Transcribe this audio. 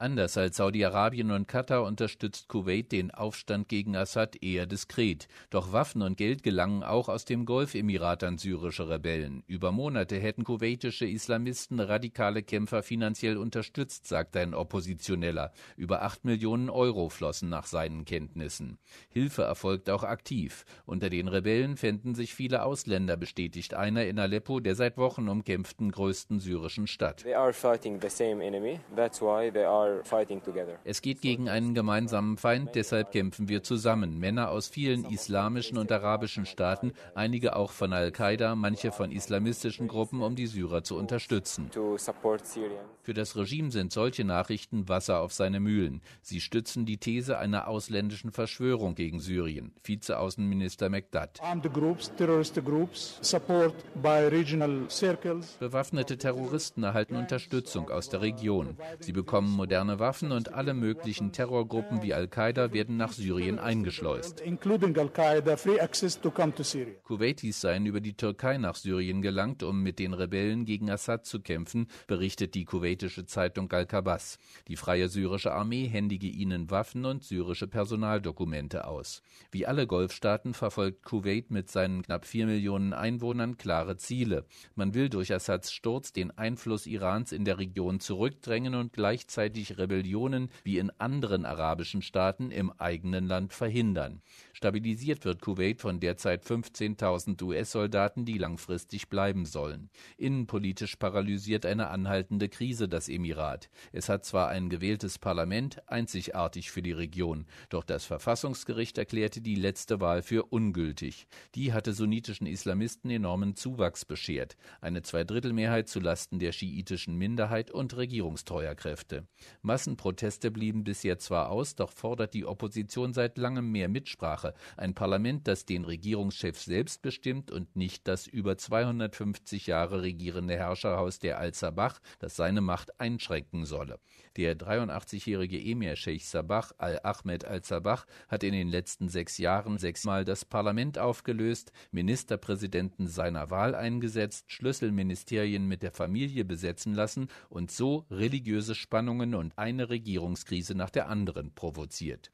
Anders als Saudi-Arabien und Katar unterstützt Kuwait den Aufstand gegen Assad eher diskret. Doch Waffen und Geld gelangen auch aus dem Golfemirat an syrische Rebellen. Über Monate hätten kuwaitische Islamisten radikale Kämpfer finanziell unterstützt, sagt ein Oppositioneller. Über acht Millionen Euro flossen nach seinen Kenntnissen. Hilfe erfolgt auch aktiv. Unter den Rebellen fänden sich viele Ausländer, bestätigt einer in Aleppo, der seit Wochen umkämpften größten syrischen Stadt. They are fighting the same enemy. That's why they are es geht gegen einen gemeinsamen Feind, deshalb kämpfen wir zusammen. Männer aus vielen islamischen und arabischen Staaten, einige auch von Al-Qaida, manche von islamistischen Gruppen, um die Syrer zu unterstützen. Für das Regime sind solche Nachrichten Wasser auf seine Mühlen. Sie stützen die These einer ausländischen Verschwörung gegen Syrien. Vizeaußenminister Mekdad. Bewaffnete Terroristen erhalten Unterstützung aus der Region. Sie bekommen moderne moderne Waffen und alle möglichen Terrorgruppen wie Al-Qaida werden nach Syrien eingeschleust. Kuwaitis seien über die Türkei nach Syrien gelangt, um mit den Rebellen gegen Assad zu kämpfen, berichtet die kuwaitische Zeitung Al-Kabas. Die Freie Syrische Armee händige ihnen Waffen und syrische Personaldokumente aus. Wie alle Golfstaaten verfolgt Kuwait mit seinen knapp vier Millionen Einwohnern klare Ziele. Man will durch Assads Sturz den Einfluss Irans in der Region zurückdrängen und gleichzeitig sich Rebellionen wie in anderen arabischen Staaten im eigenen Land verhindern. Stabilisiert wird Kuwait von derzeit 15.000 US-Soldaten, die langfristig bleiben sollen. Innenpolitisch paralysiert eine anhaltende Krise das Emirat. Es hat zwar ein gewähltes Parlament, einzigartig für die Region, doch das Verfassungsgericht erklärte die letzte Wahl für ungültig. Die hatte sunnitischen Islamisten enormen Zuwachs beschert, eine Zweidrittelmehrheit zu Lasten der schiitischen Minderheit und regierungstreuer Kräfte. Massenproteste blieben bisher zwar aus, doch fordert die Opposition seit langem mehr Mitsprache. Ein Parlament, das den Regierungschef selbst bestimmt und nicht das über 250 Jahre regierende Herrscherhaus der Al-Sabah, das seine Macht einschränken solle. Der 83-jährige Emir Sheikh Sabah al-Ahmed al-Sabah hat in den letzten sechs Jahren sechsmal das Parlament aufgelöst, Ministerpräsidenten seiner Wahl eingesetzt, Schlüsselministerien mit der Familie besetzen lassen und so religiöse Spannungen und Deutschland eine Regierungskrise nach der anderen provoziert.